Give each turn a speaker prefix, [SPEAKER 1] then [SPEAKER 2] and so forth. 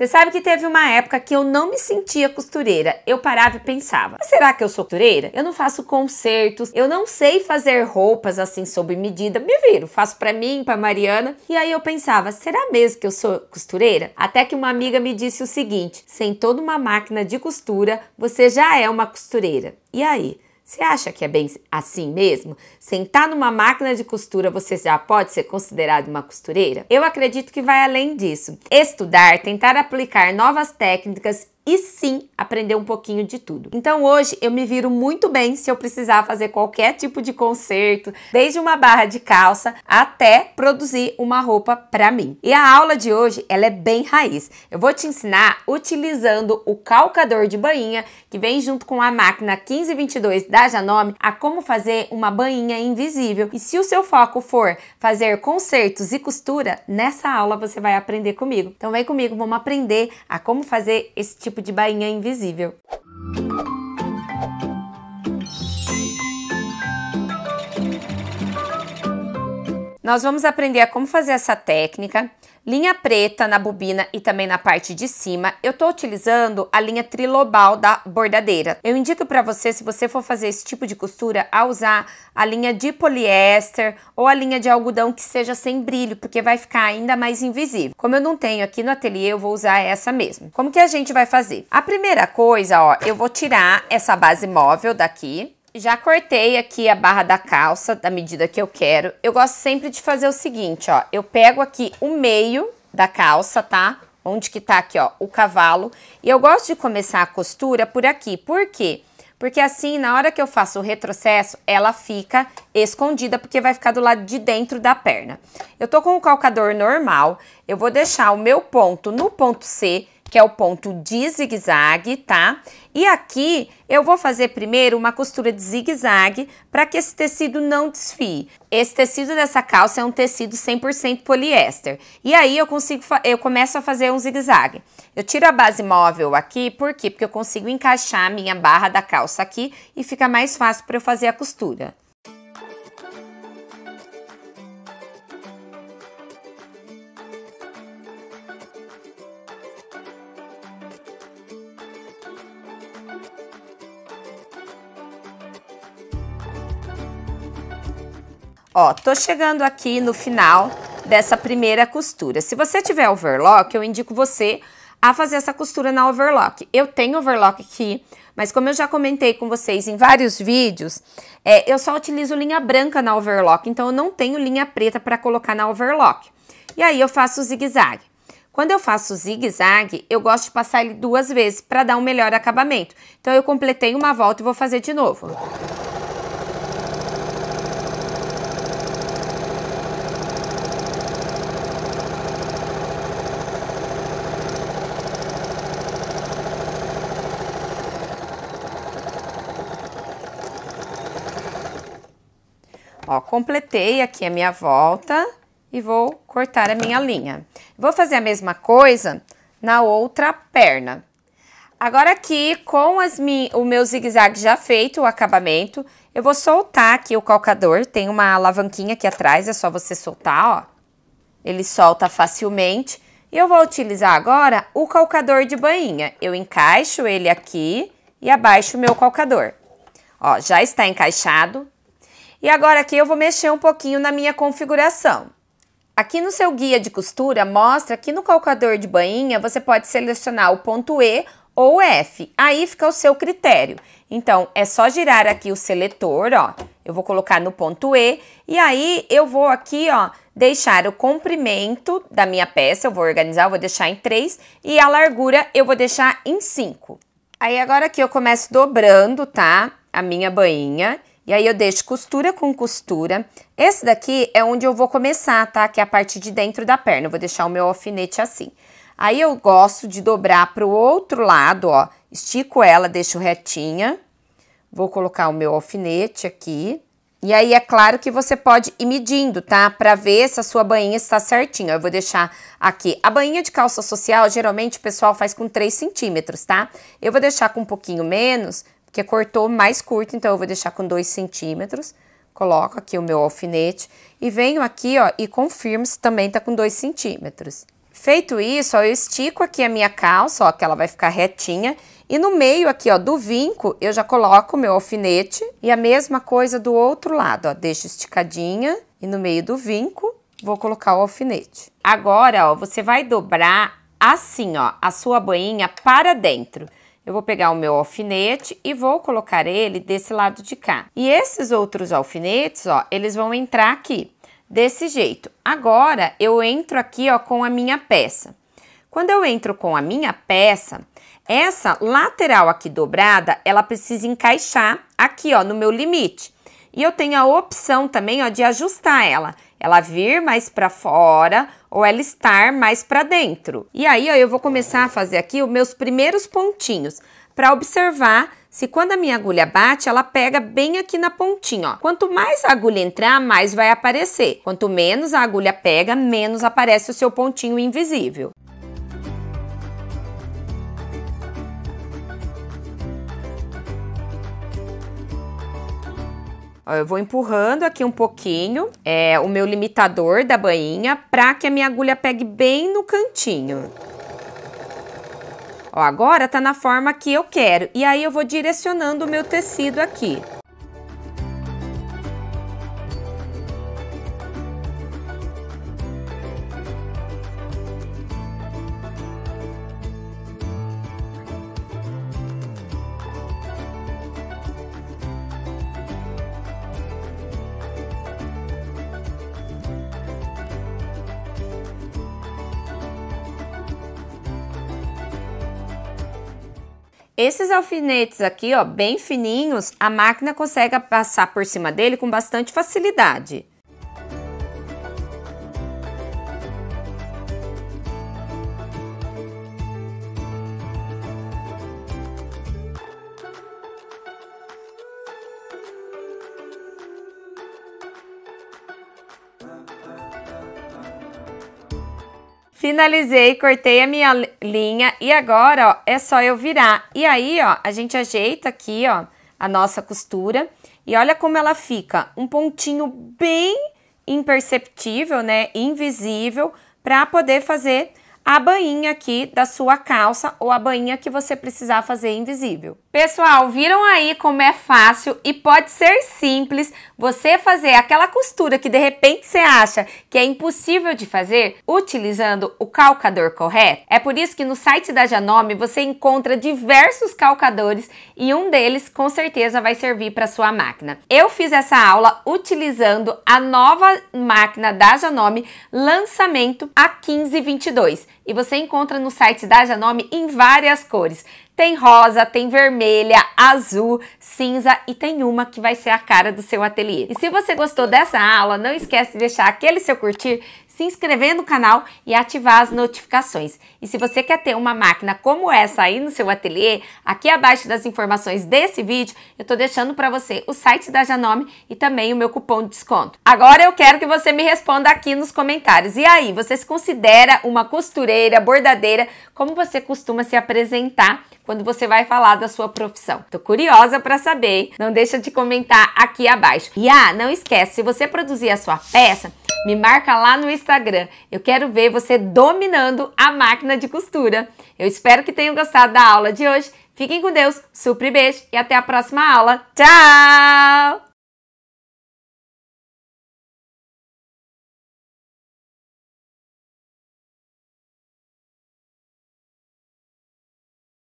[SPEAKER 1] Você sabe que teve uma época que eu não me sentia costureira. Eu parava e pensava: será que eu sou costureira? Eu não faço concertos, eu não sei fazer roupas assim sob medida. Me viro, faço para mim, para Mariana. E aí eu pensava: será mesmo que eu sou costureira? Até que uma amiga me disse o seguinte: sem toda uma máquina de costura, você já é uma costureira. E aí? Você acha que é bem assim mesmo? Sentar numa máquina de costura você já pode ser considerado uma costureira? Eu acredito que vai além disso. Estudar, tentar aplicar novas técnicas e sim aprender um pouquinho de tudo. Então hoje eu me viro muito bem se eu precisar fazer qualquer tipo de conserto, desde uma barra de calça até produzir uma roupa para mim. E a aula de hoje, ela é bem raiz. Eu vou te ensinar utilizando o calcador de banhinha que vem junto com a máquina 1522 da Janome a como fazer uma banhinha invisível. E se o seu foco for fazer consertos e costura, nessa aula você vai aprender comigo. Então vem comigo, vamos aprender a como fazer esse tipo tipo de bainha invisível. Nós vamos aprender a como fazer essa técnica linha preta na bobina e também na parte de cima, eu tô utilizando a linha trilobal da bordadeira. Eu indico para você, se você for fazer esse tipo de costura, a usar a linha de poliéster ou a linha de algodão que seja sem brilho, porque vai ficar ainda mais invisível. Como eu não tenho aqui no ateliê, eu vou usar essa mesmo. Como que a gente vai fazer? A primeira coisa, ó, eu vou tirar essa base móvel daqui, já cortei aqui a barra da calça, da medida que eu quero. Eu gosto sempre de fazer o seguinte, ó. Eu pego aqui o meio da calça, tá? Onde que tá aqui, ó, o cavalo. E eu gosto de começar a costura por aqui. Por quê? Porque assim, na hora que eu faço o retrocesso, ela fica escondida, porque vai ficar do lado de dentro da perna. Eu tô com o calcador normal. Eu vou deixar o meu ponto no ponto C que é o ponto de zigue-zague, tá? E aqui eu vou fazer primeiro uma costura de zigue-zague para que esse tecido não desfie. Esse tecido dessa calça é um tecido 100% poliéster. E aí eu consigo eu começo a fazer um zigue-zague. Eu tiro a base móvel aqui, por quê? Porque eu consigo encaixar a minha barra da calça aqui e fica mais fácil para eu fazer a costura. Ó, tô chegando aqui no final dessa primeira costura. Se você tiver overlock, eu indico você a fazer essa costura na overlock. Eu tenho overlock aqui, mas como eu já comentei com vocês em vários vídeos, é, eu só utilizo linha branca na overlock, então eu não tenho linha preta para colocar na overlock. E aí eu faço o zigue-zague. Quando eu faço o zigue-zague, eu gosto de passar ele duas vezes para dar um melhor acabamento. Então eu completei uma volta e vou fazer de novo. Ó, completei aqui a minha volta e vou cortar a minha linha. Vou fazer a mesma coisa na outra perna. Agora aqui, com o meu zigue-zague já feito, o acabamento, eu vou soltar aqui o calcador. Tem uma alavanquinha aqui atrás, é só você soltar, ó. Ele solta facilmente. E eu vou utilizar agora o calcador de bainha. Eu encaixo ele aqui e abaixo o meu calcador. Ó, já está encaixado. E agora aqui eu vou mexer um pouquinho na minha configuração. Aqui no seu guia de costura mostra que no calcador de bainha você pode selecionar o ponto E ou F. Aí fica o seu critério. Então, é só girar aqui o seletor, ó. Eu vou colocar no ponto E e aí eu vou aqui, ó, deixar o comprimento da minha peça, eu vou organizar, eu vou deixar em 3 e a largura eu vou deixar em 5. Aí agora aqui eu começo dobrando, tá? A minha bainha e aí eu deixo costura com costura. Esse daqui é onde eu vou começar, tá? Que é a parte de dentro da perna. Eu vou deixar o meu alfinete assim. Aí eu gosto de dobrar para o outro lado, ó. Estico ela, deixo retinha. Vou colocar o meu alfinete aqui. E aí é claro que você pode ir medindo, tá? Para ver se a sua bainha está certinha. Eu vou deixar aqui. A bainha de calça social, geralmente o pessoal faz com 3 centímetros, tá? Eu vou deixar com um pouquinho menos, que cortou mais curto, então eu vou deixar com 2 centímetros. Coloco aqui o meu alfinete e venho aqui, ó, e confirmo se também tá com 2 centímetros. Feito isso, ó, eu estico aqui a minha calça, ó, que ela vai ficar retinha. E no meio aqui, ó, do vinco, eu já coloco o meu alfinete e a mesma coisa do outro lado, ó. Deixo esticadinha e no meio do vinco vou colocar o alfinete. Agora, ó, você vai dobrar assim, ó, a sua boinha para dentro. Eu vou pegar o meu alfinete e vou colocar ele desse lado de cá. E esses outros alfinetes, ó, eles vão entrar aqui, desse jeito. Agora, eu entro aqui, ó, com a minha peça. Quando eu entro com a minha peça, essa lateral aqui dobrada, ela precisa encaixar aqui, ó, no meu limite. E eu tenho a opção também ó, de ajustar ela. Ela vir mais para fora ou ela estar mais para dentro. E aí ó, eu vou começar a fazer aqui os meus primeiros pontinhos para observar se quando a minha agulha bate, ela pega bem aqui na pontinha, ó. Quanto mais a agulha entrar, mais vai aparecer. Quanto menos a agulha pega, menos aparece o seu pontinho invisível. Ó, eu vou empurrando aqui um pouquinho é, o meu limitador da bainha para que a minha agulha pegue bem no cantinho. Ó, agora tá na forma que eu quero. E aí eu vou direcionando o meu tecido aqui. Esses alfinetes aqui, ó, bem fininhos, a máquina consegue passar por cima dele com bastante facilidade. Finalizei, cortei a minha linha e agora, ó, é só eu virar. E aí, ó, a gente ajeita aqui, ó, a nossa costura. E olha como ela fica, um pontinho bem imperceptível, né, invisível, para poder fazer a bainha aqui da sua calça ou a bainha que você precisar fazer invisível. Pessoal, viram aí como é fácil e pode ser simples você fazer aquela costura que de repente você acha que é impossível de fazer utilizando o calcador correto? É por isso que no site da Janome você encontra diversos calcadores e um deles com certeza vai servir para sua máquina. Eu fiz essa aula utilizando a nova máquina da Janome lançamento A1522 e você encontra no site da Janome em várias cores. Tem rosa, tem vermelha, azul, cinza e tem uma que vai ser a cara do seu ateliê. E se você gostou dessa aula, não esquece de deixar aquele seu curtir, se inscrever no canal e ativar as notificações. E se você quer ter uma máquina como essa aí no seu ateliê, aqui abaixo das informações desse vídeo, eu tô deixando para você o site da Janome e também o meu cupom de desconto. Agora eu quero que você me responda aqui nos comentários. E aí, você se considera uma costureira, bordadeira? Como você costuma se apresentar quando você vai falar da sua profissão. Tô curiosa para saber, não deixa de comentar aqui abaixo. E ah, não esquece, se você produzir a sua peça, me marca lá no Instagram. Eu quero ver você dominando a máquina de costura. Eu espero que tenham gostado da aula de hoje. Fiquem com Deus, super beijo e até a próxima aula. Tchau!